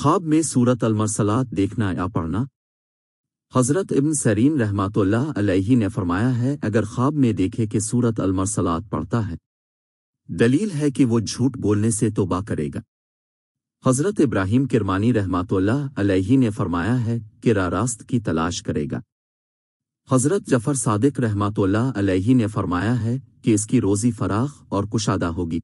ख्वाब में सूरत अलमरसलात देखना या पढ़ना हज़रत इब्न सरीन रहमत अलैहि ने फरमाया है अगर ख्वाब में देखे कि सूरत अलमरसलात पढ़ता है दलील है कि वो झूठ बोलने से तोबा करेगा हज़रत इब्राहिम किरमानी रहमातुल्लाह अलैहि ने फरमाया है कि रारास्त की तलाश करेगा हज़रत जफर सादिक रहमातुल्लाह अलैहि ने फरमाया है कि इसकी रोज़ी फराख और कुशादा होगी